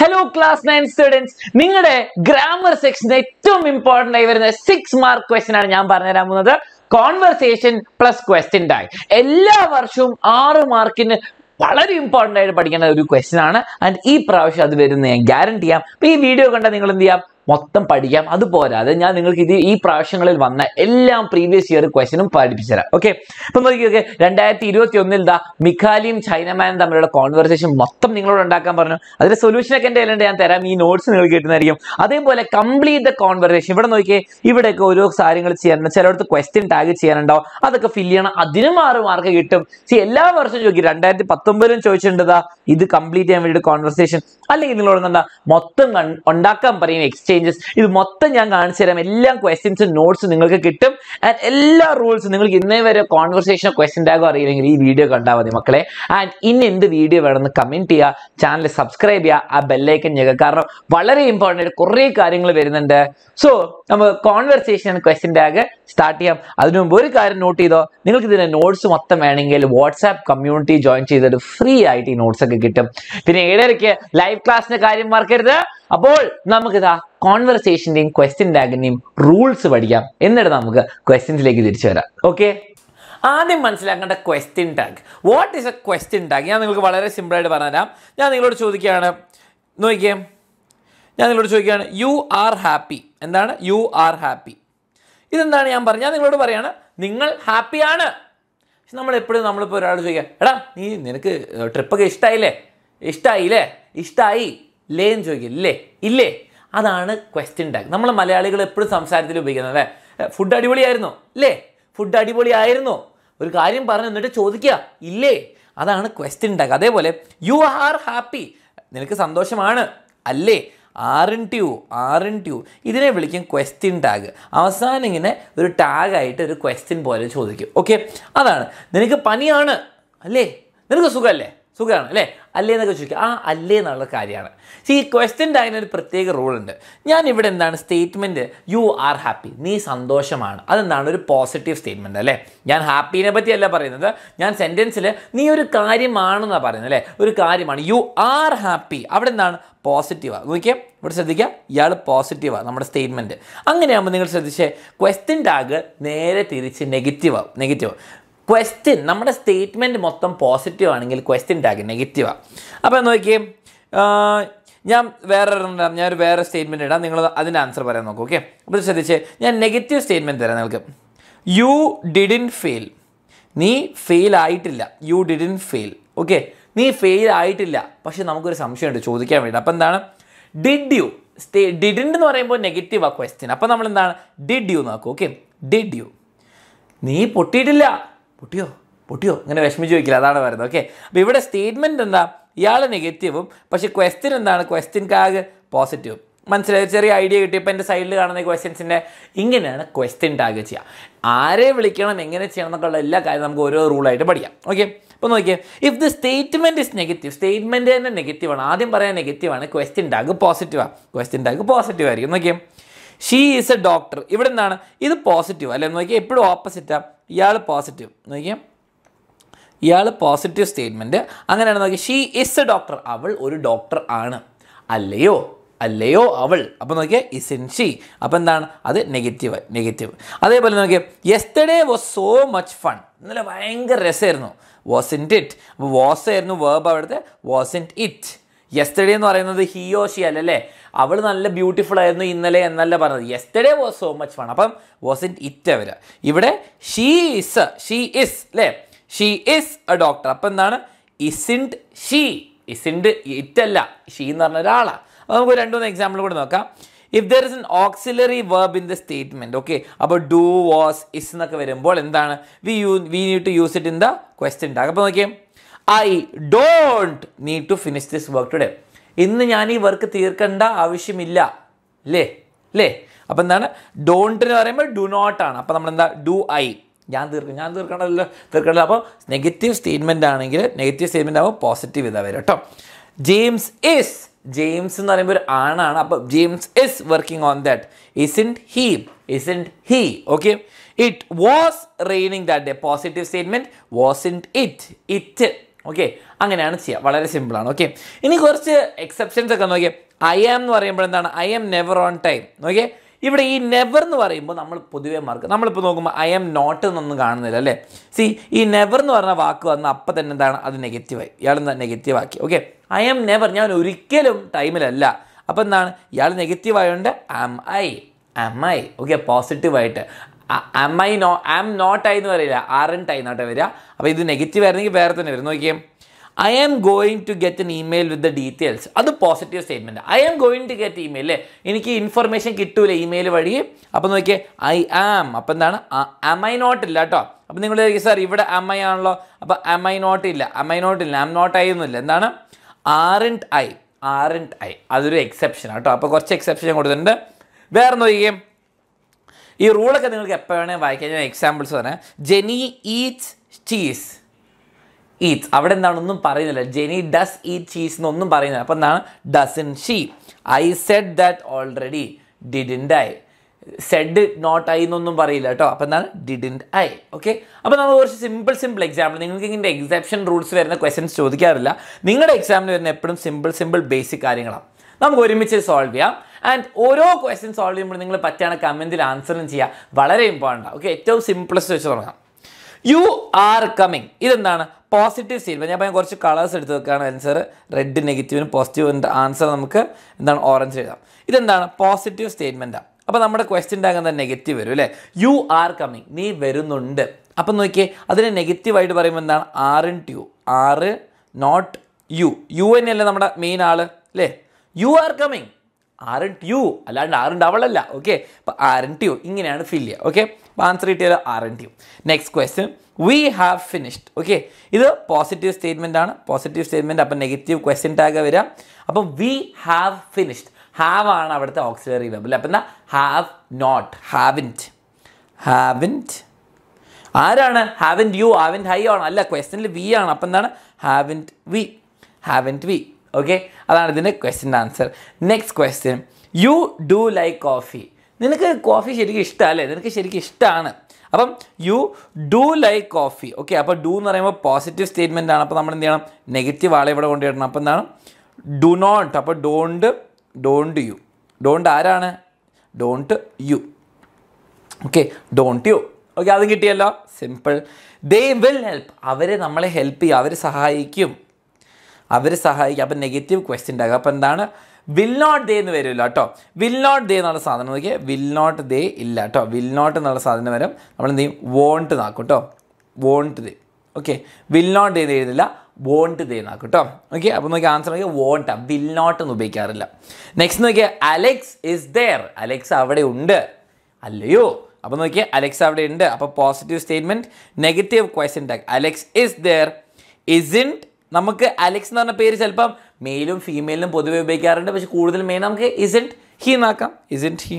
Hello class nine students നിങ്ങളുടെ grammar section ഏറ്റവും important ആയി വരുന്ന സിക്സ് മാർക്ക് ക്വസ്റ്റൻ ആണ് ഞാൻ പറഞ്ഞുതരാൻ പോകുന്നത് കോൺവെർസേഷൻ പ്ലസ് ക്വസ്റ്റ്യൻ ടാഗ് എല്ലാ വർഷവും ആറ് മാർക്കിന് വളരെ ഇമ്പോർട്ടൻ്റ് ആയിട്ട് പഠിക്കേണ്ട ഒരു ക്വസ്റ്റ്യൻ ആണ് ആൻഡ് ഈ പ്രാവശ്യം അത് വരുന്ന ഞാൻ ഗ്യാരണ്ടി ചെയ്യാം അപ്പോൾ ഈ വീഡിയോ കണ്ടാൽ നിങ്ങൾ എന്ത് ചെയ്യാം മൊത്തം പഠിക്കാം അത് പോരാതെ ഞാൻ നിങ്ങൾക്ക് ഇത് ഈ പ്രാവശ്യങ്ങളിൽ വന്ന എല്ലാ പ്രീവിയസ് ഇയർ ക്വസ്റ്റനും പഠിപ്പിച്ചുതരാം ഓക്കെ അപ്പം നോക്കിയൊക്കെ രണ്ടായിരത്തി ഇരുപത്തി ഒന്നിൽ ദാ മിഖാലിയും ചൈനമാനും തമ്മിലുള്ള കോൺവെർസേഷൻ മൊത്തം നിങ്ങളോട് ഉണ്ടാക്കാൻ പറഞ്ഞു അതിന്റെ സൊല്യൂഷനൊക്കെ എൻ്റെ കയ്യിലുണ്ട് ഞാൻ തരാം ഈ നോട്ട്സ് നിങ്ങൾ കിട്ടുന്നതായിരിക്കും അതേപോലെ കംപ്ലീറ്റ് ദ കോൺവെർസേഷൻ ഇവിടെ നോക്കിയേ ഇവിടെയൊക്കെ ഓരോ കാര്യങ്ങൾ ചെയ്യാനുണ്ട് ചിലടത്ത് ക്വസ്റ്റ്യൻ ടാഗ് ചെയ്യാനുണ്ടോ അതൊക്കെ ഫില്ല് ചെയ്യണം അതിനും ആറ് മാർക്ക് കിട്ടും സി എല്ലാ വർഷവും ചോദിക്കും രണ്ടായിരത്തി പത്തൊമ്പതിലും ചോദിച്ചിട്ടുണ്ടതാ ഇത് കംപ്ലീറ്റ് ചെയ്യാൻ വേണ്ടിയിട്ട് കോൺവെർസേഷൻ അല്ലെങ്കിൽ നിങ്ങളോട് എന്താ മൊത്തം ഉണ്ടാക്കാൻ പറയും എക്സ്ചേഞ്ച് ചേഞ്ചസ് ഇത് മൊത്തം ഞാൻ കാണിച്ചു തരാം എല്ലാ ക്വസ്റ്റ്യൻസും നോട്ട്സ് നിങ്ങൾക്ക് കിട്ടും ആൻഡ് എല്ലാ റൂൾസും നിങ്ങൾക്ക് ഇന്നേ വരെ കോൺവെർസേഷൻ ക്വസ്റ്റ്യൻ ടാഗോ അറിയില്ലെങ്കിൽ ഈ വീഡിയോ കണ്ടാൽ മതി മക്കളെ ആൻഡ് ഇനി എന്ത് വീഡിയോ വേണമെന്ന് കമൻറ്റ് ചെയ്യുക ചാനൽ സബ്സ്ക്രൈബ് ചെയ്യുക ആ ബെല്ലൈക്കൻ ഞെക്കുക കാരണം വളരെ ഇമ്പോർട്ടൻ്റ് ആയിട്ട് കുറേ കാര്യങ്ങൾ വരുന്നുണ്ട് സോ നമുക്ക് കോൺവെർസേഷൻ ക്വസ്റ്റ്യൻ ടാഗ് സ്റ്റാർട്ട് ചെയ്യാം അതിനു മുമ്പ് ഒരു കാര്യം നോട്ട് ചെയ്തോ നിങ്ങൾക്ക് ഇതിൻ്റെ നോട്ട്സ് മൊത്തം വേണമെങ്കിൽ വാട്സ്ആപ്പ് കമ്മ്യൂണിറ്റി ജോയിൻ ചെയ്തിട്ട് ഫ്രീ ആയിട്ട് ഈ നോട്ട്സ് ഒക്കെ കിട്ടും പിന്നെ ഏഴരയ്ക്ക് ലൈവ് ക്ലാസ്സിൻ്റെ കാര്യം മറക്കരുത് അപ്പോൾ നമുക്ക് ഇതാ കോൺവെർസേഷന്റെയും ക്വസ്റ്റ്യൻ ടാഗിന്റെയും റൂൾസ് പഠിക്കാം എന്നിട്ട് നമുക്ക് ക്വസ്റ്റ്യൻസിലേക്ക് തിരിച്ചു വരാം ഓക്കെ ആദ്യം മനസ്സിലാക്കേണ്ട question tag what is a question tag ഞാൻ നിങ്ങൾക്ക് വളരെ സിമ്പിളായിട്ട് പറഞ്ഞുതരാം ഞാൻ നിങ്ങളോട് ചോദിക്കുകയാണ് നോക്കിയേ ഞാൻ നിങ്ങളോട് ചോദിക്കുകയാണ് യു ആർ ഹാപ്പി എന്താണ് യു ആർ ഹാപ്പി ഇതെന്താണ് ഞാൻ പറഞ്ഞത് ഞാൻ നിങ്ങളോട് പറയാണ് നിങ്ങൾ ഹാപ്പിയാണ് പക്ഷെ എപ്പോഴും നമ്മളിപ്പോൾ ഒരാൾ ചോദിക്കുക എടാ നീ നിനക്ക് ട്രിപ്പൊക്കെ ഇഷ്ടമായില്ലേ ഇഷ്ടമായില്ലേ ഇഷ്ടമായി ലേ എന്ന് ചോദിക്കും ലേ ഇല്ലേ അതാണ് ക്വസ്റ്റ്യൻ ടാഗ് നമ്മൾ മലയാളികൾ എപ്പോഴും സംസാരത്തിൽ ഉപയോഗിക്കുന്നത് അല്ലേ ഫുഡ് അടിപൊളിയായിരുന്നോ ഇല്ലേ ഫുഡ് അടിപൊളിയായിരുന്നോ ഒരു കാര്യം പറഞ്ഞു എന്നിട്ട് ചോദിക്കുക ഇല്ലേ അതാണ് ക്വസ്റ്റ്യൻ ടാഗ് അതേപോലെ യു ആർ ഹാപ്പി നിനക്ക് സന്തോഷമാണ് അല്ലേ ആറിൻ ട്യൂ ആറിൻ ട്യൂ ഇതിനെ വിളിക്കും ക്വസ്റ്റ്യൻ ടാഗ് അവസാനം ഇങ്ങനെ ഒരു ടാഗായിട്ട് ഒരു ക്വസ്റ്റ്യൻ പോലെ ചോദിക്കും ഓക്കെ അതാണ് നിനക്ക് പനിയാണ് അല്ലേ നിനക്ക് സുഖമല്ലേ സുഖമാണ് അല്ലേ അല്ലേ എന്നൊക്കെ ചോദിക്കുക ആ അല്ലേ എന്നുള്ള കാര്യമാണ് ഈ ക്വസ്റ്റ്യൻ്റെ അതിനൊരു പ്രത്യേക റൂളുണ്ട് ഞാൻ ഇവിടെ എന്താണ് സ്റ്റേറ്റ്മെൻറ്റ് യു ആർ ഹാപ്പി നീ സന്തോഷമാണ് അതെന്താണ് ഒരു പോസിറ്റീവ് സ്റ്റേറ്റ്മെൻ്റ് അല്ലേ ഞാൻ ഹാപ്പിനെ പറ്റിയല്ല പറയുന്നത് ഞാൻ സെൻറ്റൻസിൽ നീ ഒരു കാര്യമാണെന്നാണ് പറയുന്നത് അല്ലേ ഒരു കാര്യമാണ് യു ആർ ഹാപ്പി അവിടെ എന്താണ് പോസിറ്റീവാണ് നോക്കിയാൽ ഇവിടെ ശ്രദ്ധിക്കുക ഇയാൾ പോസിറ്റീവാണ് നമ്മുടെ സ്റ്റേറ്റ്മെൻറ്റ് അങ്ങനെയാകുമ്പോൾ നിങ്ങൾ ശ്രദ്ധിച്ചേ ക്വസ്റ്റ്യൻ ടാഗ് നേരെ തിരിച്ച് നെഗറ്റീവാകും നെഗറ്റീവ് ക്വസ്റ്റ്യൻ നമ്മുടെ സ്റ്റേറ്റ്മെൻറ്റ് മൊത്തം പോസിറ്റീവ് ആണെങ്കിൽ ക്വസ്റ്റ്യൻ ടാഗ് നെഗറ്റീവാണ് അപ്പോൾ നോക്കിയേ ഞാൻ വേറെ ഒരെണ്ണം ഞാൻ ഒരു വേറെ സ്റ്റേറ്റ്മെൻറ്റ് ഇടാം നിങ്ങൾ അതിൻ്റെ ആൻസർ പറയാൻ നോക്കും ഓക്കെ അപ്പോൾ ശ്രദ്ധിച്ച് ഞാൻ നെഗറ്റീവ് സ്റ്റേറ്റ്മെൻറ്റ് തരാം നിങ്ങൾക്ക് യു ഡിഡിൻ ഫെയിൽ നീ ഫെയിൽ ആയിട്ടില്ല യു ഡിഡിൻ ഫെയിൽ ഓക്കെ നീ ഫെയിൽ ആയിട്ടില്ല പക്ഷെ നമുക്കൊരു സംശയമുണ്ട് ചോദിക്കാൻ വേണ്ടി അപ്പോൾ എന്താണ് ഡിഡ് യു സ്റ്റേ ഡിഡിൻ എന്ന് പറയുമ്പോൾ നെഗറ്റീവ് ആ ക്വസ്റ്റ്യൻ അപ്പോൾ നമ്മൾ എന്താണ് ഡിഡ് യു നോക്കും ഓക്കെ ഡിഡ് യു നീ പൊട്ടിയിട്ടില്ല പൊട്ടിയോ പൊട്ടിയോ ഇങ്ങനെ വിഷമിച്ച് ചോദിക്കില്ല അതാണ് പറയുന്നത് ഓക്കെ അപ്പോൾ ഇവിടെ സ്റ്റേറ്റ്മെൻറ്റ് എന്താ ഇയാൾ നെഗറ്റീവും പക്ഷേ ക്വസ്റ്റ്യൻ എന്താണ് ക്വസ്റ്റ്യൻ കാഗ് പോസിറ്റീവും മനസ്സിലായി ചെറിയ ഐഡിയ കിട്ടിയപ്പോൾ എൻ്റെ സൈഡിൽ കാണുന്ന ക്വസ്റ്റ്യൻസിൻ്റെ ഇങ്ങനെയാണ് ക്വസ്റ്റ്യൻ ടാഗ് ചെയ്യുക ആരെ വിളിക്കണം എങ്ങനെ ചെയ്യണം എന്നൊക്കെയുള്ള എല്ലാ കാര്യം നമുക്ക് ഓരോ റൂളായിട്ട് പഠിക്കാം ഓക്കെ അപ്പോൾ നോക്കിയേ if the statement is negative statement തന്നെ നെഗറ്റീവാണ് ആദ്യം പറയാൻ നെഗറ്റീവാണ് ക്വസ്റ്റ്യൻ ടാഗ് പോസിറ്റീവാണ് ക്വസ്റ്റ്യൻ ടാഗ് പോസിറ്റീവ് ആയിരിക്കും നോക്കിയേ ഷീ ഈസ് എ ഡോക്ടർ ഇവിടെ എന്താണ് ഇത് പോസിറ്റീവ് അല്ലേ നോക്കിയാൽ എപ്പോഴും ഓപ്പോസിറ്റാണ് ഇയാൾ പോസിറ്റീവ് നോക്കിയാൽ ഇയാൾ പോസിറ്റീവ് സ്റ്റേറ്റ്മെൻറ്റ് അങ്ങനെയാണ് നോക്കി ഷീ ഇസ് എ ഡോക്ടർ അവൾ ഒരു ഡോക്ടർ ആണ് അല്ലയോ അല്ലയോ അവൾ അപ്പോൾ നോക്കിയാൽ ഇസ് ഇൻ ഷീ അപ്പോൾ എന്താണ് അത് നെഗറ്റീവ് നെഗറ്റീവ് അതേപോലെ നോക്കിയാൽ yesterday was so much fun ഇന്നലെ ഭയങ്കര രസമായിരുന്നു വാസ് ഇൻ ഇറ്റ് അപ്പോൾ വാസ് ആയിരുന്നു വേർബ് അവിടുത്തെ വാസ് ഇൻ ഇറ്റ് യെസ്റ്റർഡേ എന്ന് പറയുന്നത് ഹിയോഷി ഷിയൽ അല്ലേ അവൾ നല്ല ബ്യൂട്ടിഫുൾ ആയിരുന്നു ഇന്നലെ എന്നല്ല പറഞ്ഞത് yesterday was so much fun അപ്പം വാസ് ഇൻ ഇറ്റ് അവർ ഇവിടെ ഷീ ഇസ് ഷീ ഇസ് അല്ലേ ഷീ ഇസ് എ ഡോക്ടർ അപ്പം എന്താണ് ഇസിൻഡ് ഷീ ഇസിൻഡ് ഇറ്റ് അല്ല ഷീ എന്ന് പറഞ്ഞ ഒരാളാണ് അപ്പോൾ നമുക്ക് രണ്ടു മൂന്ന് എക്സാമ്പിൾ കൂടെ നോക്കാം if there is an auxiliary verb in the statement okay അപ്പോൾ ഡു വാസ് ഇസ് എന്നൊക്കെ വരുമ്പോൾ എന്താണ് we you we need to use it in the question tag അപ്പോൾ നോക്കിയാൽ I don't need to finish this work today ഇന്ന് ഞാൻ ഈ work തീർക്കേണ്ട ആവശ്യമില്ല അല്ലേ അല്ലേ അപ്പം എന്താണ് ഡോണ്ട് എന്ന് പറയുമ്പോൾ ഡു നോട്ട് ആണ് അപ്പം നമ്മൾ എന്താ ഡു ഐ ഞാൻ തീർക്കും ഞാൻ തീർക്കണമല്ലോ തീർക്കണമല്ലോ അപ്പോൾ നെഗറ്റീവ് സ്റ്റേറ്റ്മെൻ്റ് ആണെങ്കിൽ നെഗറ്റീവ് സ്റ്റേറ്റ്മെൻ്റ് ആകുമ്പോൾ പോസിറ്റീവ് ഇതാ വരും കേട്ടോ ജെയിംസ് ഇസ് ജെയിംസ് എന്ന് പറയുമ്പോൾ ഒരു ആണാണ് അപ്പോൾ James is working on that isn't he isn't he okay it was raining that day positive statement wasn't it it okay അങ്ങനെയാണ് ചെയ്യുക വളരെ സിമ്പിളാണ് ഓക്കെ ഇനി കുറച്ച് എക്സെപ്ഷൻസ് ഒക്കെ നോക്കിയേ ഐ ആം എന്ന് പറയുമ്പോൾ എന്താണ് I am never on time okay ഇവിടെ ഈ നെവർ എന്ന് പറയുമ്പോൾ നമ്മൾ പൊതുവേ മാർക്ക് നമ്മളിപ്പോൾ നോക്കുമ്പോൾ ഐ എം നോട്ട് എന്നൊന്നും കാണുന്നില്ല അല്ലേ സി ഈ നെവർ എന്ന് പറഞ്ഞ വാക്ക് വന്ന അപ്പം തന്നെ എന്താണ് അത് നെഗറ്റീവായി നെഗറ്റീവ് ആക്കി ഓക്കെ ഐ എം നെവർ ഞാൻ ഒരിക്കലും ടൈമിലല്ല അപ്പോൾ എന്താണ് ഇയാൾ നെഗറ്റീവ് ആയതുകൊണ്ട് am I am I okay പോസിറ്റീവായിട്ട് am I no I'm not I എന്ന് പറയില്ല ആർ എൻ ടൈ എന്നാട്ടെ വരിക അപ്പോൾ ഇത് നെഗറ്റീവ് ആയിരുന്നെങ്കിൽ വേറെ തന്നെ വരും നോക്കിയേ I am going to get an email with the details അത് positive statement I am going to get email അല്ലേ എനിക്ക് ഇൻഫർമേഷൻ കിട്ടൂല ഇമെയിൽ വഴി അപ്പോൾ നോക്കിയേ ഐ ആം അപ്പം എന്താണ് എം ഐ നോട്ട് ഇല്ല കേട്ടോ അപ്പോൾ നിങ്ങൾ ചോദിക്കും സാർ ഇവിടെ എം ഐ ആണല്ലോ അപ്പോൾ എം ഐ നോട്ട് ഇല്ല എം ഐ നോട്ട് ഇല്ല എം നോട്ട് ഐ ഒന്നുമില്ല എന്താണ് aren't I aren't I അതൊരു എക്സെപ്ഷൻ ആട്ടോ അപ്പോൾ കുറച്ച് എക്സെപ്ഷൻ കൊടുത്തിട്ടുണ്ട് വേറെ നോക്കിയേ ഈ റൂളൊക്കെ നിങ്ങൾക്ക് എപ്പോൾ വേണേൽ വായിക്കാം ഞാൻ എക്സാമ്പിൾസ് പറഞ്ഞാൽ ജെനി ഈറ്റ്സ് ചീസ് ഈറ്റ്സ് അവിടെ എന്താണ് ഒന്നും പറയുന്നില്ല ജെനി ഡസ് ഈറ്റ് ചീസ് എന്നൊന്നും പറയുന്നില്ല അപ്പോൾ എന്താണ് in she I said that already didn't I said not I എന്നൊന്നും പറയില്ല കേട്ടോ അപ്പോൾ എന്താണ് ഡിഡിൻ്റ് ഐ ഓക്കെ അപ്പോൾ നമ്മൾ കുറച്ച് സിമ്പിൾ സിമ്പിൾ എക്സാമ്പിൾ നിങ്ങൾക്ക് ഇതിൻ്റെ എക്സെപ്ഷൻ റൂൾസ് വരുന്ന ക്വസ്റ്റൻസ് ചോദിക്കാറില്ല നിങ്ങളുടെ എക്സാമിന് വരുന്ന എപ്പോഴും സിമ്പിൾ സിമ്പിൾ ബേസിക് കാര്യങ്ങളാണ് നമുക്ക് ഒരുമിച്ച് സോൾവ് ചെയ്യാം ആൻഡ് ഓരോ ക്വസ്റ്റ്യൻ സോൾവ് ചെയ്യുമ്പോൾ നിങ്ങൾ പറ്റുകയാണ് കമൻറ്റിൽ ആൻസറും ചെയ്യുക വളരെ ഇമ്പോർട്ടൻ്റ് ഓക്കെ ഏറ്റവും സിംപ്ലസ്റ്റ് വെച്ച് തുടങ്ങാം യു ആർ കമ്മിങ് ഇതെന്താണ് പോസിറ്റീവ് സ്റ്റേറ്റ്മെൻറ്റ് ഞാൻ പറയാൻ കുറച്ച് കളേഴ്സ് എടുത്ത് വെക്കുകയാണ് ആൻസർ റെഡ് നെഗറ്റീവിനും പോസിറ്റീവിൻ്റെ ആൻസർ നമുക്ക് എന്താണ് ഓറഞ്ച് എഴുതാം ഇതെന്താണ് പോസിറ്റീവ് സ്റ്റേറ്റ്മെൻറ്റാണ് അപ്പോൾ നമ്മുടെ ക്വസ്റ്റ്യൻ്റെ ആകുന്ന നെഗറ്റീവ് വരും അല്ലേ യു ആർ കമ്മിങ് നീ വരുന്നുണ്ട് അപ്പം നോക്കിയേ അതിനെ നെഗറ്റീവായിട്ട് പറയുമ്പോൾ എന്താണ് ആർ ഇൻ ട്യു ആറ് നോട്ട് യു യു എന്നെയല്ലേ നമ്മുടെ മെയിൻ ആൾ അല്ലേ you are coming are aren't to അല്ലാണ്ട് ആർ ഉണ്ട് അവളല്ല ഓക്കെ അപ്പോൾ ആരൻറ്റ് ടു ഇങ്ങനെയാണ് ഫിൽ ചെയ്യുക ഓക്കെ അപ്പോൾ ആൻസർ കിട്ടിയാലോ are aren't to next question we have finished okay ഇത് പോസിറ്റീവ് സ്റ്റേറ്റ്മെൻ്റ് ആണ് പോസിറ്റീവ് സ്റ്റേറ്റ്മെൻറ്റ് അപ്പം നെഗറ്റീവ് ക്വസ്റ്റ്യൻ ടാഗ് വരാം അപ്പം വി ഹാവ് ഫിനിഷ്ഡ് ഹാവ് ആണ് അവിടുത്തെ ഓക്സിലറി വെബിൾ അപ്പം എന്താ ഹാവ് നോട്ട് ഹാവിൻറ്റ് ഹാവിൻറ്റ് ആരാണ് ഹാവിൻ യു ഹാവിൻ ഹൈ ആണ് അല്ല ക്വസ്റ്റ്യനിൽ വി ആണ് അപ്പം എന്താണ് haven't we haven't we okay അതാണ് ഇതിൻ്റെ ക്വസ്റ്റിൻ്റെ answer next question you do like coffee നിനക്ക് കോഫി ശരിക്കും ഇഷ്ടം അല്ലേ നിനക്ക് ശരിക്കും ഇഷ്ടമാണ് അപ്പം you do like coffee okay അപ്പോൾ ഡു എന്ന് പറയുമ്പോൾ പോസിറ്റീവ് സ്റ്റേറ്റ്മെൻ്റ് ആണ് അപ്പോൾ നമ്മൾ എന്ത് ചെയ്യണം നെഗറ്റീവ് ആളെ ഇവിടെ കൊണ്ടുവരണം അപ്പോൾ എന്താണ് ഡു നോട്ട് അപ്പോൾ ഡോണ്ട് ഡോണ്ട് യു ഡോണ്ട് ആരാണ് don't you okay don't you okay അതും കിട്ടിയല്ലോ സിമ്പിൾ ദേ വിൽ ഹെൽപ്പ് അവരെ നമ്മളെ ഹെൽപ്പ് ചെയ്യും അവർ സഹായിക്കും അവർ സഹായിക്കും അപ്പം നെഗറ്റീവ് ക്വസ്റ്റ്യൻ ആകും അപ്പം എന്താണ് വിൽ നോട്ട് ദേ എന്ന് വരില്ല കേട്ടോ വിൽ നോട്ട് ദേ എന്നുള്ള സാധനം നോക്കിയാൽ വിൽ നോട്ട് ദേ ഇല്ല കേട്ടോ വിൽ നോട്ട് എന്നുള്ള സാധനം വരും നമ്മൾ എന്ത് ചെയ്യും വോണ്ട് നാക്കും കേട്ടോ won't they okay will not they എഴുതില്ല വോണ്ട് ദേ നാക്കും കേട്ടോ ഓക്കെ അപ്പോൾ നോക്കി ആൻസർ നോക്കിയാൽ ആ വിൽ നോട്ട് എന്ന് ഉപയോഗിക്കാറില്ല നെക്സ്റ്റ് നോക്കിയാൽ അലക്സ് ഇസ് ദേർ അലക്സ് അവിടെ ഉണ്ട് അല്ലയോ അപ്പോൾ നോക്കിയാൽ അലക്സ് അവിടെ ഉണ്ട് അപ്പോൾ positive statement negative question tag Alex is there isn't നമുക്ക് അലക്സ് എന്ന് പറഞ്ഞ പേര് ചിലപ്പം മെയിലും ഫീമെയിലും പൊതുവെ ഉപയോഗിക്കാറുണ്ട് പക്ഷെ കൂടുതൽ മെയിൻ നമുക്ക് ഇസൻറ്റ് ഹി എന്നാക്കാം ഇസൻറ്റ് ഹി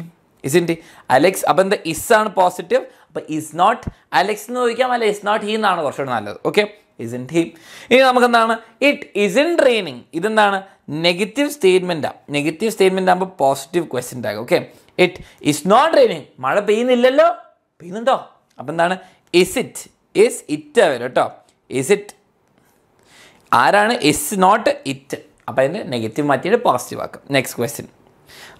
ഇസിൻറ്റ് അലക്സ് അപ്പം എന്താ ഇസ് ആണ് പോസിറ്റീവ് അപ്പം ഇസ് നോട്ട് അലക്സ് എന്ന് ചോദിക്കാം അല്ല ഇസ് നോട്ട് ഹി എന്നാണ് കുറച്ചുകൂടെ നല്ലത് ഓക്കെ ഇസിൻറ്റ് ഹി ഇനി നമുക്ക് എന്താണ് ഇറ്റ് ഇസിൻ ട്രെയിനിങ് ഇതെന്താണ് നെഗറ്റീവ് സ്റ്റേറ്റ്മെൻറ്റാണ് നെഗറ്റീവ് സ്റ്റേറ്റ്മെൻ്റ് ആകുമ്പോൾ പോസിറ്റീവ് ക്വസ്റ്റ്യൻ ആകും ഓക്കെ ഇറ്റ് ഇസ് നോട്ട് ട്രെയിനിങ് മഴ പെയ്യുന്നില്ലല്ലോ പെയ്യുന്നുണ്ടോ അപ്പം എന്താണ് ഇസ് ഇറ്റ് ഇസ് ഇറ്റ് വരും കേട്ടോ ഇസ് ഇറ്റ് ആരാണ് ഇസ് നോട്ട് ഇറ്റ് അപ്പോൾ അതിൻ്റെ നെഗറ്റീവ് മാറ്റിയിട്ട് പോസിറ്റീവ് ആക്കാം നെക്സ്റ്റ് ക്വസ്റ്റ്യൻ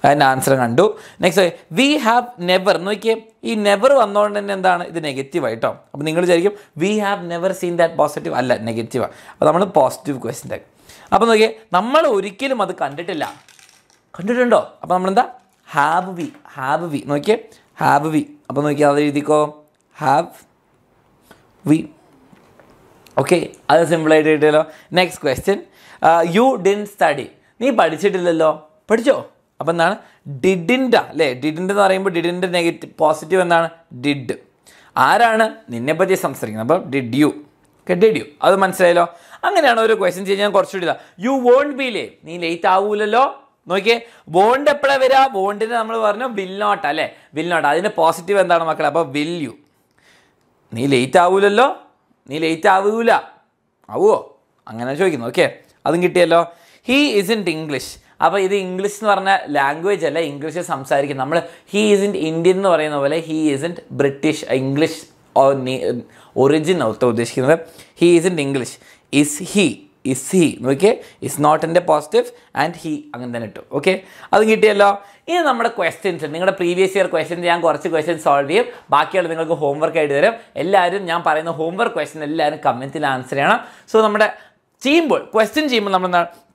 അതിൻ്റെ ആൻസർ കണ്ടു നെക്സ്റ്റ് വി ഹാവ് നെവർ നോക്കിയേ ഈ നെവർ വന്നതുകൊണ്ട് തന്നെ എന്താണ് ഇത് നെഗറ്റീവ് ആയിട്ടോ അപ്പോൾ നിങ്ങൾ വിചാരിക്കും we have never seen that positive അല്ല നെഗറ്റീവാണ് അപ്പോൾ നമ്മൾ പോസിറ്റീവ് ക്വസ്റ്റ്യൻ അപ്പോൾ നോക്കിയേ നമ്മൾ ഒരിക്കലും അത് കണ്ടിട്ടില്ല കണ്ടിട്ടുണ്ടോ അപ്പോൾ നമ്മളെന്താ ഹാവ് വി ഹാവ് വി നോക്കിയേ ഹാവ് വി അപ്പോൾ നോക്കിയാൽ അത് എഴുതിക്കോ ഹാവ് വി ഓക്കെ അത് സിമ്പിളായിട്ട് കിട്ടിയല്ലോ next question you didn't study നീ പഠിച്ചിട്ടില്ലല്ലോ പഠിച്ചോ അപ്പം എന്താണ് ഡിഡിൻ്റ അല്ലേ ഡിഡിൻ്റെ എന്ന് പറയുമ്പോൾ ഡിഡിൻ്റെ നെഗറ്റീവ് പോസിറ്റീവ് എന്താണ് ഡിഡ് ആരാണ് നിന്നെപ്പറ്റി സംസാരിക്കുന്നത് അപ്പം ഡിഡ് യു ഡിഡ് യു അത് മനസ്സിലായല്ലോ അങ്ങനെയാണ് ഒരു ക്വസ്റ്റ്യൻ ചെയ്യാൻ ഞാൻ കുറച്ചുകൂടി യു വോണ്ട് ബി ലേ നീ ലേറ്റ് ആവൂലല്ലോ നോക്കിയേ ബോണ്ട് എപ്പോഴാണ് വരിക ബോണ്ടിന് നമ്മൾ പറഞ്ഞു വിൽ നോട്ട് അല്ലേ വിൽ നോട്ട് അതിൻ്റെ പോസിറ്റീവ് എന്താണ് മക്കളെ അപ്പോൾ വിൽ യു നീ ലേറ്റ് ആവൂലല്ലോ നീ ലേറ്റ് ആവൂല ആവുമോ അങ്ങനെ ചോദിക്കുന്നു ഓക്കെ അതും കിട്ടിയല്ലോ ഹീ ഇസ് ഇൻ ഇംഗ്ലീഷ് അപ്പോൾ ഇത് ഇംഗ്ലീഷ് എന്ന് പറഞ്ഞ ലാംഗ്വേജ് അല്ല ഇംഗ്ലീഷ് സംസാരിക്കുന്നത് നമ്മൾ ഹീ ഇസ് ഇൻ ഇന്ത്യൻ എന്ന് പറയുന്ന പോലെ he isn't British English origin ഒത്ത ഉദ്ദേശിക്കുന്നത് he isn't English is he is he നോക്കിയേ ഇസ് നോട്ട് എൻ്റെ പോസിറ്റീവ് ആൻഡ് ഹി അങ്ങനെ തന്നെ ഇട്ടു ഓക്കെ അത് കിട്ടിയല്ലോ ഇനി നമ്മുടെ ക്വസ്റ്റ്യൻസ് നിങ്ങളുടെ പ്രീവിയസ് ഇയർ ക്വസ്റ്റ്യൻസ് ഞാൻ കുറച്ച് ക്വസ്റ്റ്യൻസ് സോൾവ് ചെയ്യും ബാക്കിയുള്ള നിങ്ങൾക്ക് ഹോംവർക്ക് ആയിട്ട് തരും എല്ലാവരും ഞാൻ പറയുന്ന ഹോംവർക്ക് ക്വസ്റ്റ്യൻ എല്ലാവരും കമൻറ്റിൽ ആൻസർ ചെയ്യണം സോ നമ്മുടെ ചെയ്യുമ്പോൾ ക്വസ്റ്റ്യൻ ചെയ്യുമ്പോൾ നമ്മൾ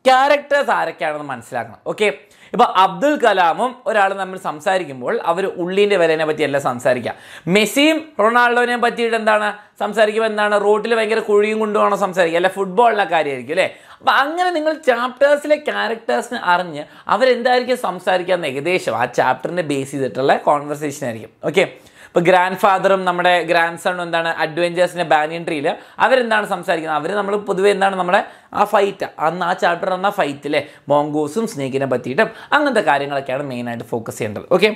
ക്യാരക്ടേഴ്സ് ആരൊക്കെയാണെന്ന് മനസ്സിലാക്കണം ഓക്കെ ഇപ്പൊ അബ്ദുൽ കലാമും ഒരാൾ നമ്മൾ സംസാരിക്കുമ്പോൾ അവർ ഉള്ളിന്റെ വിലനെ പറ്റിയല്ല സംസാരിക്കുക മെസ്സിയും റൊണാൾഡോനെ പറ്റിയിട്ട് എന്താണ് സംസാരിക്കുമ്പോൾ എന്താണ് റോട്ടിൽ ഭയങ്കര കുഴിയും കൊണ്ടുപോകണം സംസാരിക്കുക അല്ല ഫുട്ബോളിലെ കാര്യമായിരിക്കും അല്ലേ അപ്പൊ അങ്ങനെ നിങ്ങൾ ചാപ്റ്റേഴ്സിലെ ക്യാരക്ടേഴ്സിനെ അറിഞ്ഞ് അവരെന്തായിരിക്കും സംസാരിക്കുക ഏകദേശം ആ ചാപ്റ്ററിനെ ബേസ് ചെയ്തിട്ടുള്ള കോൺവെർസേഷൻ ആയിരിക്കും ഓക്കെ ഇപ്പോൾ ഗ്രാൻഡ് ഫാദറും നമ്മുടെ ഗ്രാൻഡ് സണും എന്താണ് അഡ്വഞ്ചേഴ്സിൻ്റെ ബാനിയൻ ട്രീയിൽ അവരെന്താണ് സംസാരിക്കുന്നത് അവർ നമ്മൾ പൊതുവെ എന്താണ് നമ്മുടെ ആ ഫൈറ്റ് അന്ന് ആ ചാപ്റ്റർ എന്ന ഫൈറ്റിലെ മോങ്കോസും സ്നേഹിനെ പറ്റിയിട്ടും അങ്ങനത്തെ കാര്യങ്ങളൊക്കെയാണ് മെയിനായിട്ട് ഫോക്കസ് ചെയ്യേണ്ടത് ഓക്കെ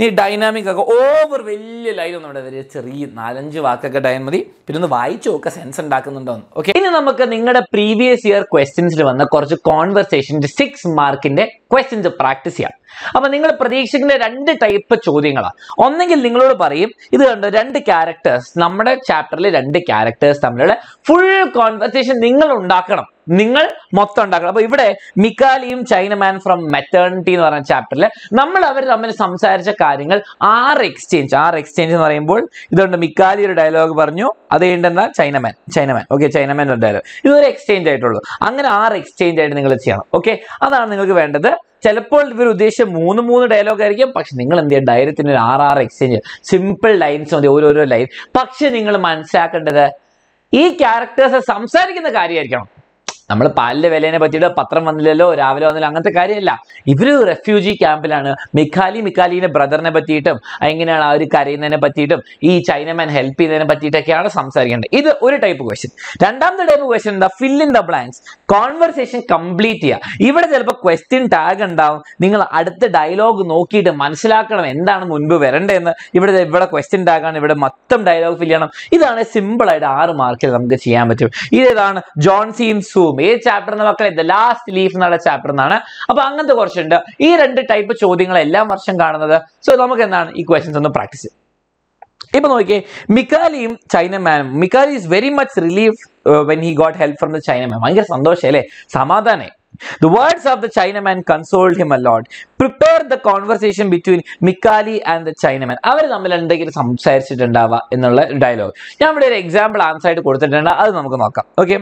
ഇനി ഡൈനാമിക് ഒക്കെ ഓവർ വലിയ ലൈനൊന്നും ഇവിടെ വരെ ചെറിയ നാലഞ്ച് വാക്കൊക്കെ ഡയൻ മതി പിന്നെ ഒന്ന് വായിച്ചു നോക്കുക സെൻസ് ഉണ്ടാക്കുന്നുണ്ടോ ഓക്കെ ഇനി നമുക്ക് നിങ്ങളുടെ പ്രീവിയസ് ഇയർ ക്വസ്റ്റ്യൻസിൽ വന്ന കുറച്ച് കോൺവെർസേഷൻ്റെ സിക്സ് മാർക്കിൻ്റെ ക്വസ്റ്റ്യൻസ് പ്രാക്ടീസ് ചെയ്യാം അപ്പൊ നിങ്ങൾ പ്രതീക്ഷിക്കുന്ന രണ്ട് ടൈപ്പ് ചോദ്യങ്ങളാണ് ഒന്നെങ്കിൽ നിങ്ങളോട് പറയും ഇത് കണ്ട് രണ്ട് ക്യാരക്ടേഴ്സ് നമ്മുടെ ചാപ്റ്ററിലെ രണ്ട് ക്യാരക്ടേഴ്സ് തമ്മിലുള്ള ഫുൾ കോൺവെർസേഷൻ നിങ്ങൾ ഉണ്ടാക്കണം നിങ്ങൾ മൊത്തം ഉണ്ടാക്കണം അപ്പൊ ഇവിടെ മിക്കാലിയും ചൈനമാൻ ഫ്രം മെറ്റേണിറ്റി എന്ന് പറഞ്ഞ ചാപ്റ്ററിൽ നമ്മൾ അവർ തമ്മിൽ സംസാരിച്ച കാര്യങ്ങൾ ആർ എക്സ്ചേഞ്ച് ആർ എക്സ്ചേഞ്ച് എന്ന് പറയുമ്പോൾ ഇതുകൊണ്ട് മിക്കാലി ഒരു ഡയലോഗ് പറഞ്ഞു അത് കഴിഞ്ഞെന്താ Chinaman Chinaman okay Chinaman dialogue ഇതൊരു എക്സ്ചേഞ്ച് ആയിട്ടുള്ളൂ അങ്ങനെ ആർ എക്സ്ചേഞ്ച് ആയിട്ട് നിങ്ങൾ ചെയ്യണം ഓക്കെ അതാണ് നിങ്ങൾക്ക് വേണ്ടത് ചിലപ്പോൾ ഇവർ ഉദ്ദേശിച്ച മൂന്ന് മൂന്ന് ഡയലോഗ് ആയിരിക്കും പക്ഷെ നിങ്ങൾ എന്ത് ചെയ്യുക ഡയറത്തിന് ഒരു ആറ് ആറ് എക്സ്ചേഞ്ച് സിമ്പിൾ ലൈൻസ് മതി ഓരോരോ ലൈൻ പക്ഷെ നിങ്ങൾ മനസ്സിലാക്കേണ്ടത് ഈ ക്യാരക്ടേഴ്സ് സംസാരിക്കുന്ന കാര്യമായിരിക്കണം നമ്മൾ പാലിന്റെ വിലയെ പറ്റിയിട്ട് പത്രം വന്നില്ലല്ലോ രാവിലെ വന്നില്ല അങ്ങനത്തെ കാര്യമല്ല ഇവര് റെഫ്യൂജി ക്യാമ്പിലാണ് മിഖാലി മിഖാലിന്റെ ബ്രദറിനെ പറ്റിയിട്ടും എങ്ങനെയാണ് ആ ഒരു കരയുന്നതിനെ പറ്റിയിട്ടും ഈ ചൈനമാൻ ഹെൽപ്പ് ചെയ്യുന്നതിനെ പറ്റിയിട്ടൊക്കെയാണ് സംസാരിക്കേണ്ടത് ഇത് ഒരു ടൈപ്പ് ക്വസ്റ്റ്യൻ രണ്ടാമത്തെ ടൈപ്പ് ക്വസ്റ്റ്യൻ എന്താ fill in the blanks conversation complete ചെയ്യുക ഇവിടെ ചിലപ്പോൾ ക്വസ്റ്റ്യൻ ടാഗ് ഉണ്ടാവും നിങ്ങൾ അടുത്ത ഡയലോഗ് നോക്കിയിട്ട് മനസ്സിലാക്കണം എന്താണ് മുൻപ് വരേണ്ടതെന്ന് ഇവിടെ ഇവിടെ ക്വസ്റ്റ്യൻ ടാഗാണ് ഇവിടെ മൊത്തം ഡയലോഗ് ഫില്ല് ചെയ്യണം ഇതാണ് സിമ്പിൾ ആയിട്ട് ആറ് മാർക്കിൽ നമുക്ക് ചെയ്യാൻ പറ്റും ഇതേതാണ് ജോൺസീൻ സൂ പോകും ഏത് ചാപ്റ്റർ എന്ന് മക്കളെ ദ ലാസ്റ്റ് ലീഫ് എന്നുള്ള ചാപ്റ്റർ എന്നാണ് അപ്പൊ അങ്ങനത്തെ കുറച്ചുണ്ട് ഈ രണ്ട് ടൈപ്പ് ചോദ്യങ്ങൾ എല്ലാ വർഷം കാണുന്നത് സോ നമുക്ക് എന്താണ് ഈ ക്വസ്റ്റൻസ് ഒന്ന് പ്രാക്ടീസ് ഇപ്പൊ നോക്കിയേ മിക്കാലിയും ചൈന മാനും Mikali is very much relief when he got help from the Chinaman ഭയങ്കര സന്തോഷം അല്ലേ സമാധാനേ The words of the Chinaman consoled him a lot. Prepare the conversation between Mikali and the Chinaman. അവർ തമ്മിൽ എന്തെങ്കിലും സംസാരിച്ചിട്ടുണ്ടാവുക എന്നുള്ള ഡയലോഗ് ഞാൻ ഇവിടെ ഒരു example answer ആയിട്ട് കൊടുത്തിട്ടുണ്ട് അത് നമുക്ക് നോക്കാം ഓക്കെ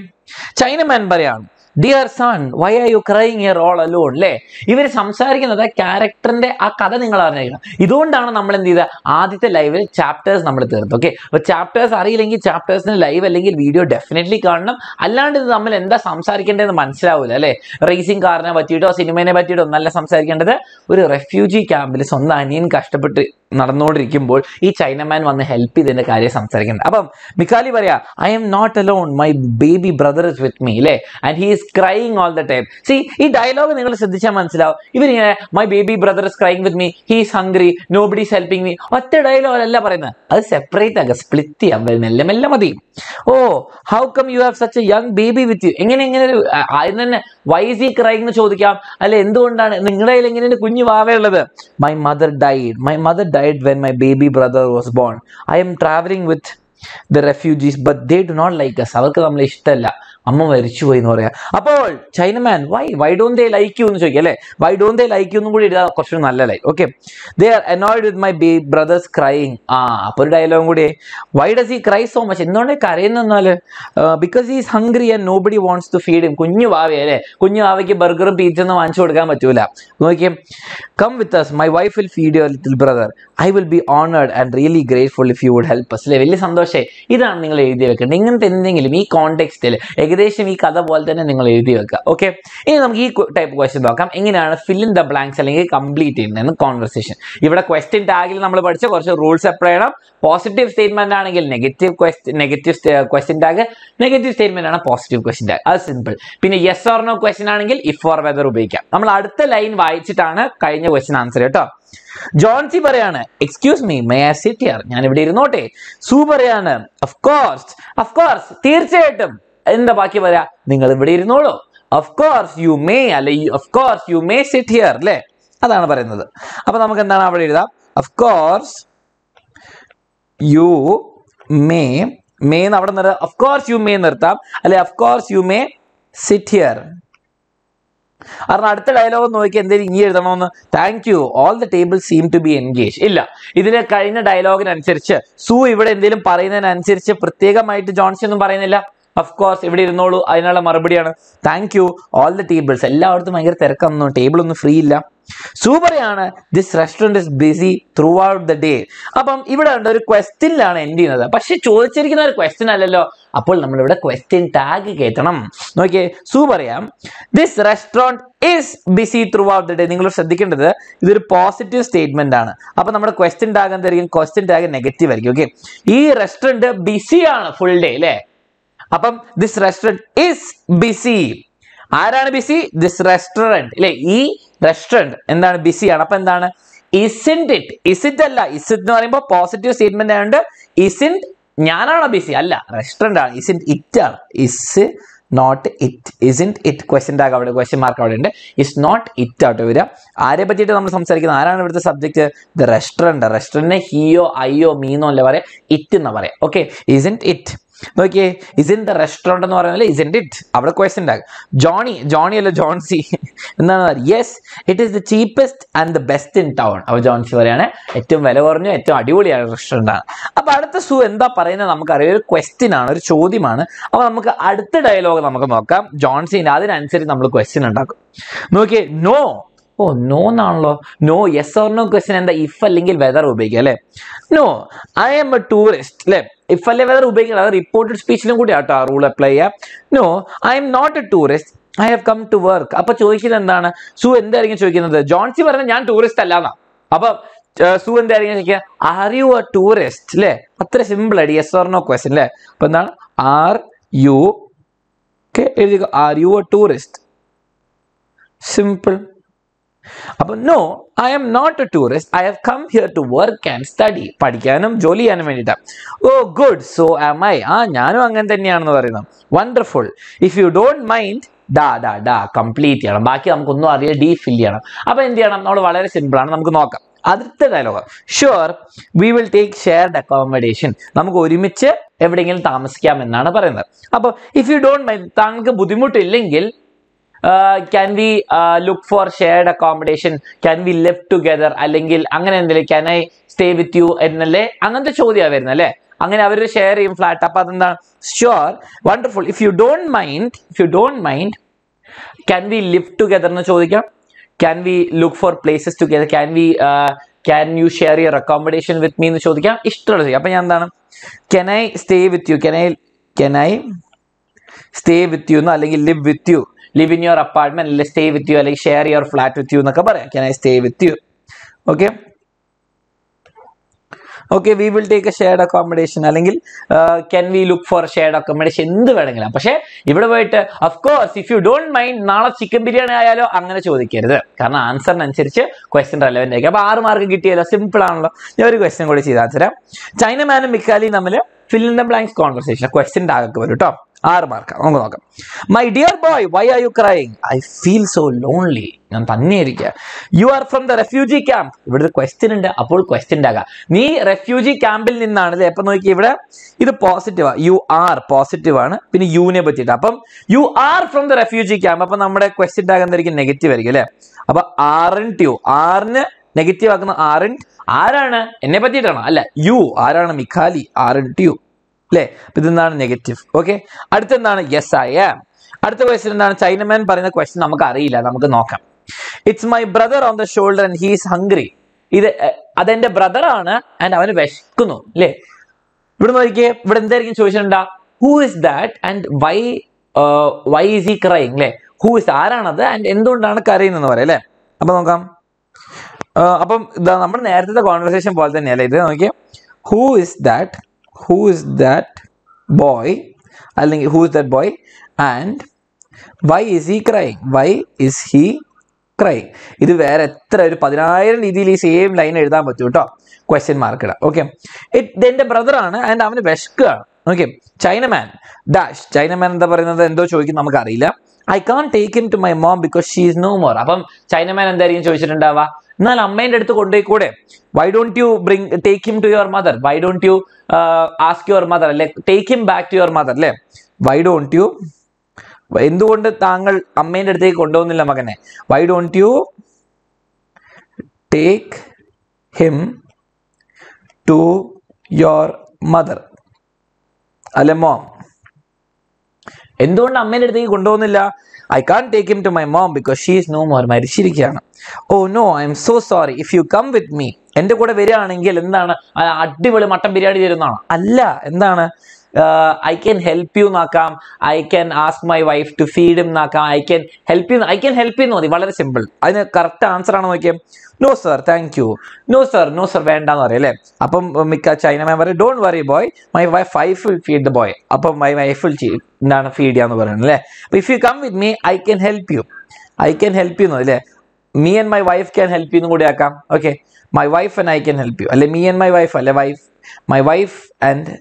ചൈനമാൻ പറയാണ് dear son why are you crying here all alone അല്ലേ ഇവർ സംസാരിക്കുന്നത് ക്യാരക്ടറിന്റെ ആ കഥ നിങ്ങൾ അറിഞ്ഞിരിക്കണം ഇതുകൊണ്ടാണ് നമ്മൾ എന്ത് ചെയ്തത് ആദ്യത്തെ ലൈവിൽ ചാപ്റ്റേഴ്സ് നമ്മൾ തീർത്ത് ഓക്കെ അപ്പോൾ ചാപ്റ്റേഴ്സ് അറിയില്ലെങ്കിൽ ചാപ്റ്റേഴ്സിന് ലൈവ് അല്ലെങ്കിൽ വീഡിയോ ഡെഫിനറ്റ്ലി കാണണം അല്ലാണ്ട് ഇത് നമ്മൾ എന്താ സംസാരിക്കേണ്ടതെന്ന് മനസ്സിലാവില്ല അല്ലെ റേസിംഗ് കാറിനെ പറ്റിയിട്ടോ സിനിമയെ പറ്റിയിട്ടോ ഒന്നല്ല സംസാരിക്കേണ്ടത് ഒരു റെഫ്യൂജി ക്യാമ്പിൽ സ്വന്തം അനിയൻ കഷ്ടപ്പെട്ട് നടന്നുകൊണ്ടിരിക്കുമ്പോൾ ഈ ചൈനമാൻ വന്ന് ഹെൽപ്പ് ചെയ്തതിന്റെ കാര്യം സംസാരിക്കുന്നത് അപ്പം മിക്കാലി പറയാ I am not alone my baby brother is with me അല്ലേ and he is crying all the time see ഈ ഡയലോഗ് നിങ്ങൾ ശ്രദ്ധിച്ചാൽ മനസ്സിലാവും ഇവരിങ്ങനെ my baby brother is crying with me he is hungry nobody is helping me ഒറ്റ dialogue അല്ല പറയുന്നത് അത് സെപ്പറേറ്റ് ആക്കുക സ്പ്ലിറ്റ് ചെയ്യാൻ മെല്ലെ മെല്ലെ മതി oh how come you have such a young baby with you എങ്ങനെ എങ്ങനെ ഒരു ആദ്യം തന്നെ വൈസ് ഈ ക്രൈങ് എന്ന് ചോദിക്കാം അല്ലെ എന്തുകൊണ്ടാണ് നിങ്ങളുടെ കയ്യിൽ എങ്ങനെയാണ് കുഞ്ഞു വാവയുള്ളത് my mother died my mother die died when my baby brother was born i am traveling with the refugees but they do not like us അമ്മ മരിച്ചുപോയി എന്ന് പറയാം അപ്പോൾ Chinaman why why don't they like you എന്ന് ചോദിക്കാം അല്ലെ why don't they like you എന്നും കൂടി എഴുതാം കുറച്ചുകൂടി നല്ല ലൈ okay they are annoyed with my be brothers crying ആ അപ്പോൾ ഒരു ഡയലോഗും കൂടി why does he cry so much എന്തുകൊണ്ട് കരയുന്നെന്നാൽ because is hungry and nobody wants to feed him കുഞ്ഞു വാവയെ അല്ലേ കുഞ്ഞു വാവയ്ക്ക് ബർഗറും പീച്ചൊന്നും വാങ്ങിച്ചു കൊടുക്കാൻ പറ്റൂല നോക്കിയേ come with us my wife will feed your little brother I will be honoured and really grateful if you would help us അല്ലേ വലിയ സന്തോഷേ ഇതാണ് നിങ്ങൾ എഴുതി വെക്കേണ്ടത് ഇങ്ങനത്തെ എന്തെങ്കിലും ഈ കോണ്ടെക്സ്റ്റിൽ ഏകദേശം ഈ കഥ പോലെ തന്നെ നിങ്ങൾ എഴുതി വെക്കുക ഓക്കെ ഇനി നമുക്ക് ഈ ടൈപ്പ് ക്വസ്റ്റ്യൻ നോക്കാം എങ്ങനെയാണ് ഫിൽ ഇൻ ദ ബ്ലാങ്ക്സ് അല്ലെങ്കിൽ കംപ്ലീറ്റ് ചെയ്യുന്നത് കോൺവെർസേഷൻ ഇവിടെ ക്വസ്റ്റ്യൻ ടാഗിൽ നമ്മൾ പഠിച്ച കുറച്ച് റൂൾസ് അപ്ലൈ ചെയ്യണം പോസിറ്റീവ് സ്റ്റേറ്റ്മെന്റ് ആണെങ്കിൽ negative quest negative question tag negative statement ആണ് പോസിറ്റീവ് ക്വസ്റ്റ്യൻ ടാഗ് അത് സിമ്പിൾ പിന്നെ യെസ് ഓർ നോ ക്വസ്റ്റ്യൻ ആണെങ്കിൽ ഇഫ് ഓർ വെദർ ഉപയോഗിക്കാം നമ്മൾ അടുത്ത ലൈൻ വായിച്ചിട്ടാണ് കഴിഞ്ഞ ക്വസ്റ്റ്യൻ ആൻസർ കേട്ടോ ജോൺസി പറയാണ് excuse me may I sit here ഞാൻ ഇവിടെ ഇരുന്നോട്ടെ സൂ പറയാണ് ഓഫ് കോഴ്സ് ഓഫ് കോഴ്സ് തീർച്ചയായിട്ടും എന്താ ബാക്കി പറയാ നിങ്ങൾ ഇവിടെ ഇരുന്നോളൂ ഓഫ് കോഴ്സ് യു മേ അല്ലെ of course you may sit here അല്ലെ അതാണ് പറയുന്നത് അപ്പൊ നമുക്ക് എന്താണ് അവിടെ എഴുതാം of course you may may എന്ന് അവിടെ നിർത്താം ഓഫ് കോഴ്സ് യു മേ നിർത്താം അല്ലെ of course you may sit here കാരണം അടുത്ത ഡയലോഗ് നോക്കി എന്തെങ്കിലും ഇങ്ങനെ എഴുതണമെന്ന് thank you all the table seem to be engage ഇല്ല ഇതിലെ കഴിഞ്ഞ ഡയലോഗിനനുസരിച്ച് സു ഇവിടെ എന്തെങ്കിലും പറയുന്നതിനനുസരിച്ച് പ്രത്യേകമായിട്ട് ജോൺസി ഒന്നും പറയുന്നില്ല ഓഫ് കോഴ്സ് ഇവിടെ ഇരുന്നോളൂ അതിനുള്ള മറുപടിയാണ് thank you all the tables എല്ലായിടത്തും ഭയങ്കര തിരക്കൊന്നു ടേബിൾ ഒന്നും ഫ്രീ ഇല്ല സൂപ്പറയാണ് this restaurant is busy throughout the day അപ്പം ഇവിടെ ഉണ്ട് ഒരു ക്വസ്റ്റിനിലാണ് എൻഡ് ചെയ്യുന്നത് പക്ഷെ ചോദിച്ചിരിക്കുന്ന ഒരു ക്വസ്റ്റ്യൻ അല്ലല്ലോ അപ്പോൾ നമ്മൾ ഇവിടെ ക്വസ്റ്റ്യൻ ടാഗ് കേട്ടണം നോക്കിയേ സൂപ്പറിയാം this restaurant is busy throughout the day നിങ്ങൾ ശ്രദ്ധിക്കേണ്ടത് ഇതൊരു പോസിറ്റീവ് സ്റ്റേറ്റ്മെന്റ് ആണ് അപ്പൊ നമ്മുടെ ക്വസ്റ്റ്യൻ ടാഗ് എന്തായിരിക്കും ക്വസ്റ്റ്യൻ ടാഗ് നെഗറ്റീവ് ആയിരിക്കും ഓക്കെ ഈ റെസ്റ്റോറൻറ്റ് ബിസിയാണ് ഫുൾ ഡേ അല്ലേ അപ്പം ദിസ് റെസ്റ്റോറൻറ്റ് ഇസ് ബിസി ആരാണ് ബിസി ദിസ് റെസ്റ്റോറൻറ്റ് അല്ലേ ഈ റെസ്റ്റോറൻറ്റ് എന്താണ് ബിസിയാണ് അപ്പൊ എന്താണ് ഇസിൻഡ് ഇറ്റ് ഇസിറ്റ് അല്ല ഇസിറ്റ് എന്ന് പറയുമ്പോൾ പോസിറ്റീവ് സ്റ്റേറ്റ്മെന്റ് ആയതുകൊണ്ട് ഇസിൻഡ് ഞാനാണോ ബിസി അല്ല റെസ്റ്റോറൻ്റ് ആണ് ഇസിൻഡ് ഇറ്റ് ആണ് is not it isn't it question tag അവിടെ ക്വസ്റ്റ്യൻ മാർക്ക് അവിടെ ഉണ്ട് ഇസ് നോട്ട് ഇറ്റ് ആയിട്ട് വരിക ആരെ പറ്റിയിട്ട് നമ്മൾ സംസാരിക്കുന്നത് ആരാണ് ഇവിടുത്തെ സബ്ജക്ട് ദ റെസ്റ്റോറൻറ്റ് റെസ്റ്റോറൻറ്റിനെ ഹിയോ ഐയോ മീനോ അല്ല പറയാം ഇറ്റ് എന്നാ പറയാം ഓക്കെ ഇസിൻഡ് ഇറ്റ് നോക്കിയേ ഇസ് ഇൻ ദ റെസ്റ്റോറൻറ്റ് എന്ന് പറയുന്നത് ഇസ് ഇൻ ഇറ്റ് അവിടെ ക്വസ്റ്റ്യൻ ഉണ്ടാകും ജോണി ജോണി അല്ല ജോൺസി എന്താണ് yes it is the cheapest and the best in town അപ്പോൾ ജോൺസി പറയാണ് ഏറ്റവും വില കുറഞ്ഞു ഏറ്റവും അടിപൊളിയാണ് റെസ്റ്റോറൻ്റ് ആണ് അപ്പോൾ അടുത്ത സു എന്താ പറയുന്നത് നമുക്കറിയാം ഒരു ക്വസ്റ്റ്യൻ ആണ് ഒരു ചോദ്യമാണ് അപ്പോൾ നമുക്ക് അടുത്ത ഡയലോഗ് നമുക്ക് നോക്കാം ജോൺസിൻ്റെ അതിനനുസരിച്ച് നമ്മൾ ക്വസ്റ്റ്യൻ ഉണ്ടാക്കും നോക്കിയേ നോ ഓ നോ എന്നാണല്ലോ no yes or no question എന്താ ഇഫ് അല്ലെങ്കിൽ വെതർ ഉപയോഗിക്കുക അല്ലെ no I am a tourist അല്ലെ ഇഫ് അല്ലെ വെതർ ഉപയോഗിക്കണം അത് റിപ്പോർട്ടഡ് സ്പീച്ചിനും കൂടി ആട്ടോ ആ റൂൾ അപ്ലൈ ചെയ്യുക no I am not a tourist I have come to work അപ്പൊ ചോദിക്കുന്നത് എന്താണ് സു എന്തായിരിക്കും ചോദിക്കുന്നത് ജോൺസി പറഞ്ഞ ഞാൻ ടൂറിസ്റ്റ് എന്നാ അപ്പൊ സു എന്തായിരിക്കും ചോദിക്കുക ആർ യു എ ടൂറിസ്റ്റ് അല്ലെ അത്ര സിമ്പിൾ ആയിട്ട് യെസ് ഓർ നോ ക്വസ്റ്റ്യൻ അല്ലെ അപ്പൊ എന്താണ് ആർ യു എഴുതി are you a tourist simple അപ്പോൾ no I am not a tourist I have come here to work and study പഠിക്കാനും ജോലി ചെയ്യാനും വേണ്ടിയിട്ടാണ് oh good so um I ah ഞാനും അങ്ങനെ തന്നെയാണെന്ന് പറയുന്നത് wonderful if you don't mind ഡാ ഡാ ഡാ കംപ്ലീറ്റ് ചെയ്യണം ബാക്കി നമുക്കൊന്നും അറിയാം ഡീ ഫിൽ ചെയ്യണം അപ്പോൾ എന്ത് ചെയ്യണം നമ്മൾ വളരെ സിമ്പിൾ ആണ് നമുക്ക് നോക്കാം അടുത്ത dialogue sure we will take shared accommodation നമുക്ക് ഒരുമിച്ച് എവിടെയെങ്കിലും താമസിക്കാം എന്നാണ് പറയുന്നത് അപ്പോൾ ഇഫ് യു ഡോണ്ട് മൈൻഡ് താങ്കൾക്ക് ബുദ്ധിമുട്ടില്ലെങ്കിൽ can we look for shared accommodation can we live together അല്ലെങ്കിൽ അങ്ങനെ എന്തെങ്കിലും can I stay with you എന്നല്ലേ അങ്ങനത്തെ ചോദ്യമാണ് വരുന്നത് അല്ലേ അങ്ങനെ അവർ ഷെയർ ചെയ്യും ഫ്ലാറ്റ് അപ്പൊ അതെന്താണ് sure wonderful if you don't mind if you don't mind can we live together എന്ന് ചോദിക്കാം can we look for places together can we can you share your accommodation with me എന്ന് ചോദിക്കാം ഇഷ്ടമുള്ള ചോദിക്കാം അപ്പൊ ഞാൻ എന്താണ് can I stay with you can I can I stay with you എന്നോ അല്ലെങ്കിൽ live with you live in your apartment അല്ലെങ്കിൽ സ്റ്റേ വിത്ത് യു അല്ലെങ്കിൽ share your flat with you എന്നൊക്കെ പറയാം can I stay with you okay okay we will take a shared accommodation അല്ലെങ്കിൽ can we look for shared accommodation എന്ത് വേണമെങ്കിലും പക്ഷേ ഇവിടെ പോയിട്ട് of course if you don't mind നാളെ ചിക്കൻ ബിരിയാണി ആയാലോ അങ്ങനെ ചോദിക്കരുത് കാരണം ആൻസറിനനുസരിച്ച് ക്വസ്റ്റൻ റെലവെന്റ് ആയിരിക്കും അപ്പൊ ആറ് മാർക്ക് കിട്ടിയല്ലോ സിമ്പിൾ ആണല്ലോ ഞാൻ ഒരു ക്വസ്റ്റൻ കൂടി ചെയ്താൽ തരാം ചൈനമാനും മിക്കാലിയും തമ്മിൽ fill in the blanks conversation ക്വസ്റ്റ്യൻ്റെ ആകെ വരും കേട്ടോ ആറ് മാർക്ക് നമുക്ക് നോക്കാം my dear boy why are you crying I feel so lonely ഞാൻ തന്നെയിരിക്കുക you are from the refugee camp ഇവിടെ ഒരു ക്വസ്റ്റ്യൻ ഉണ്ട് അപ്പോൾ ക്വസ്റ്റ്യൻ ആകാം നീ റെഫ്യൂജി ക്യാമ്പിൽ നിന്നാണ് അല്ലേ എപ്പോ നോക്കി ഇവിടെ ഇത് ആണ് യു ആർ പോസിറ്റീവ് ആണ് പിന്നെ യുവിനെ പറ്റിയിട്ട് അപ്പം you are from the refugee camp അപ്പൊ നമ്മുടെ ക്വസ്റ്റ്യൻ ആകുന്നതായിരിക്കും നെഗറ്റീവ് ആയിരിക്കും അല്ലേ അപ്പം ആറിൻ യു ആറിന് നെഗറ്റീവ് ആക്കുന്ന ആറിൻ ആരാണ് എന്നെ പറ്റിയിട്ടാണോ അല്ല യു ആരാണ് മിഖാലി ആറിൻ ട്യൂ അല്ലേ ഇതെന്താണ് നെഗറ്റീവ് ഓക്കെ അടുത്തെന്താണ് യെസ് ഐ ആം അടുത്ത ക്വസ്റ്റ്യൻ എന്താണ് ചൈനമാൻ പറയുന്ന ക്വസ്റ്റൻ നമുക്ക് അറിയില്ല നമുക്ക് നോക്കാം it's my brother on the shoulder and he's hungry ഇത് അതെന്റെ ബ്രദർ ആണ് ആൻഡ് അവന് വിശക്കുന്നു അല്ലേ ഇവിടെ നോക്കിയേ ഇവിടെ എന്തായിരിക്കും ചോദിച്ചിട്ടുണ്ടാ who is that and why why is he crying അല്ലെ ഹൂ ഇസ് ആരാണത് ആൻഡ് എന്തുകൊണ്ടാണ് കരയുന്നതെന്ന് പറയാം അല്ലെ അപ്പൊ നോക്കാം അപ്പം നമ്മുടെ നേരത്തെ കോൺവെർസേഷൻ പോലെ തന്നെയല്ലേ ഇത് നോക്കിയേ who is that who is that boy അല്ലെങ്കിൽ who is that boy and why is he crying why is he cry ഇത് വേറെ എത്ര ഒരു പതിനായിരം രീതിയിൽ ഈ സെയിം ലൈൻ എഴുതാൻ പറ്റും കേട്ടോ ക്വസ്റ്റ്യൻ മാർക്ക് ഇടാം ഓക്കെ ഇറ്റ് എൻ്റെ ബ്രദറാണ് ആൻഡ് അവന് വിശക്കുകയാണ് ഓക്കെ ചൈനമാൻ ഡാഷ് ചൈനമാൻ എന്താ പറയുന്നത് എന്തോ ചോദിക്കും നമുക്കറിയില്ല I can't take him to my mom because she is no more അപ്പം ചൈനമാൻ എന്തായിരിക്കും ചോദിച്ചിട്ടുണ്ടാവുക എന്നാൽ അമ്മേന്റെ അടുത്ത് കൊണ്ടുപോയി കൂടെ why don't you bring take him to your mother why don't you ask your mother അല്ലെ take him back to your mother അല്ലെ വൈ ഡോണ്ട് യു എന്തുകൊണ്ട് താങ്കൾ അമ്മേന്റെ അടുത്തേക്ക് കൊണ്ടുപോകുന്നില്ല മകനെ why don't you take him to your mother അല്ലെ mom എന്തുകൊണ്ട് അമ്മേന്റെ അടുത്തേക്ക് കൊണ്ടുപോകുന്നില്ല I can't take him to my mom because she is no more മരിച്ചിരിക്കുകയാണ് oh no I am so sorry if you come with me എൻ്റെ കൂടെ വരികയാണെങ്കിൽ എന്താണ് അടിപൊളി മട്ടൻ ബിരിയാണി തരുന്നതാണ് അല്ല എന്താണ് ഐ ക്യാൻ ഹെൽപ്പ് യു എന്നാക്കാം I can ask my wife to feed എന്നാക്കാം I can help you I can help you മതി വളരെ സിമ്പിൾ അതിന് കറക്റ്റ് ആൻസർ ആണ് നോക്കിയേ no sir thank you no sir no sir വേണ്ടെന്ന് എന്ന് പറയും അല്ലേ അപ്പം മിക്ക ചൈന മാൻ പറയും don't worry boy my wife wife will feed the boy അപ്പം മൈ വൈഫ് വിൽ എന്താണ് ഫീഡ് ചെയ്യാന്ന് പറയുന്നത് അല്ലേ if you come with me I can help you I can help you എന്ന് അല്ലേ me and my wife can help യുന്നും കൂടി ആക്കാം okay my wife and I can help you അല്ലെ മീ ആൻഡ് മൈ വൈഫ് അല്ലെ wife my wife and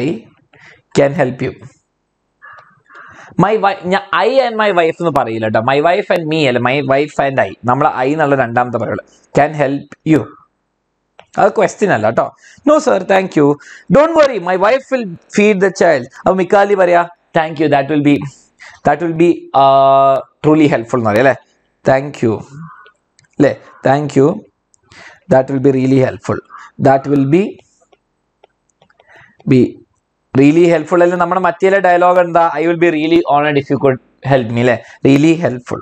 I can help you my wife I and my wife എന്ന് പറയില്ല കേട്ടോ my wife and me അല്ല my wife and I നമ്മൾ I എന്നുള്ള രണ്ടാമത്തെ പറയുള്ളൂ ക്യാൻ ഹെൽപ്പ് യു അത് ക്വസ്റ്റ്യൻ അല്ല കേട്ടോ no sir thank you don't worry my wife will feed the child അപ്പൊ മിക്കാലി പറയാ thank you that will be that will be truly helpful എന്ന് പറയാം അല്ലേ താങ്ക് യു അല്ലേ thank you that will be really helpful that will be be really helpful അല്ലെങ്കിൽ നമ്മുടെ മറ്റേ ഡയലോഗ് എന്താ I will be really honoured if you could help me അല്ലേ really helpful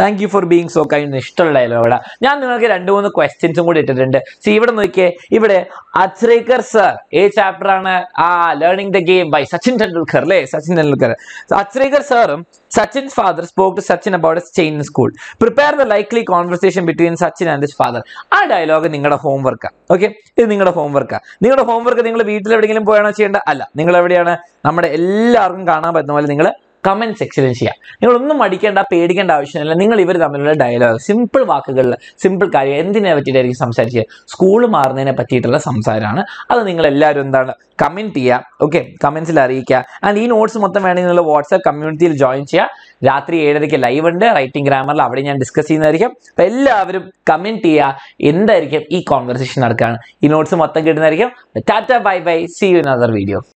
thank you for being so kind ഇഷ്ടമുള്ള അവിടെ ഞാൻ നിങ്ങൾക്ക് രണ്ട് മൂന്ന് ക്വസ്റ്റ്യൻസും കൂടി ഇട്ടിട്ടുണ്ട് സി ഇവിടെ നോക്കിയേ ഇവിടെ അച്രേക്കർ സർ ഏ ചാപ്റ്റർ ആണ് ആ learning the game by Sachin Tendulkar അല്ലേ സച്ചിൻ ടെണ്ടുൽക്കർ അച്രേക്കർ സാറും Sachin's father spoke to Sachin about ചെയിൻ school prepare the likely conversation between Sachin and his father ആ ഡയലോഗ് നിങ്ങളുടെ ഹോംവർക്കാണ് ഓക്കെ ഇത് നിങ്ങളുടെ ഹോംവർക്കാണ് നിങ്ങളുടെ ഹോംവർക്ക് നിങ്ങൾ വീട്ടിൽ എവിടെയെങ്കിലും പോയാണോ ചെയ്യേണ്ട അല്ല നിങ്ങൾ എവിടെയാണ് നമ്മുടെ എല്ലാവർക്കും കാണാൻ പറ്റുന്ന പോലെ നിങ്ങൾ കമന്റ് സെക്ഷനിൽ ചെയ്യാം നിങ്ങളൊന്നും മടിക്കേണ്ട പേടിക്കേണ്ട ആവശ്യമില്ല നിങ്ങൾ ഇവർ തമ്മിലുള്ള ഡയലോഗ് സിമ്പിൾ വാക്കുകളിൽ സിമ്പിൾ കാര്യം എന്തിനെ പറ്റിയിട്ടായിരിക്കും സംസാരിച്ചത് സ്കൂൾ മാറുന്നതിനെ പറ്റിയിട്ടുള്ള സംസാരമാണ് അത് നിങ്ങൾ എല്ലാവരും എന്താണ് കമൻറ്റ് ചെയ്യുക ഓക്കെ കമൻസിൽ അറിയിക്കുക ആൻഡ് ഈ നോട്ട്സ് മൊത്തം വേണമെങ്കിൽ നിങ്ങൾ വാട്സ്ആപ്പ് കമ്മ്യൂണിറ്റിയിൽ ജോയിൻ ചെയ്യുക രാത്രി ഏഴരയ്ക്ക് ലൈവ് ഉണ്ട് റൈറ്റിംഗ് ഗ്രാമറിൽ അവിടെ ഞാൻ ഡിസ്കസ് ചെയ്യുന്നതായിരിക്കും അപ്പോൾ എല്ലാവരും കമൻറ്റ് ചെയ്യുക എന്തായിരിക്കും ഈ കോൺവെർസേഷൻ നടക്കുകയാണ് ഈ നോട്ട്സ് മൊത്തം കിട്ടുന്നതായിരിക്കും tata bye bye see you in other video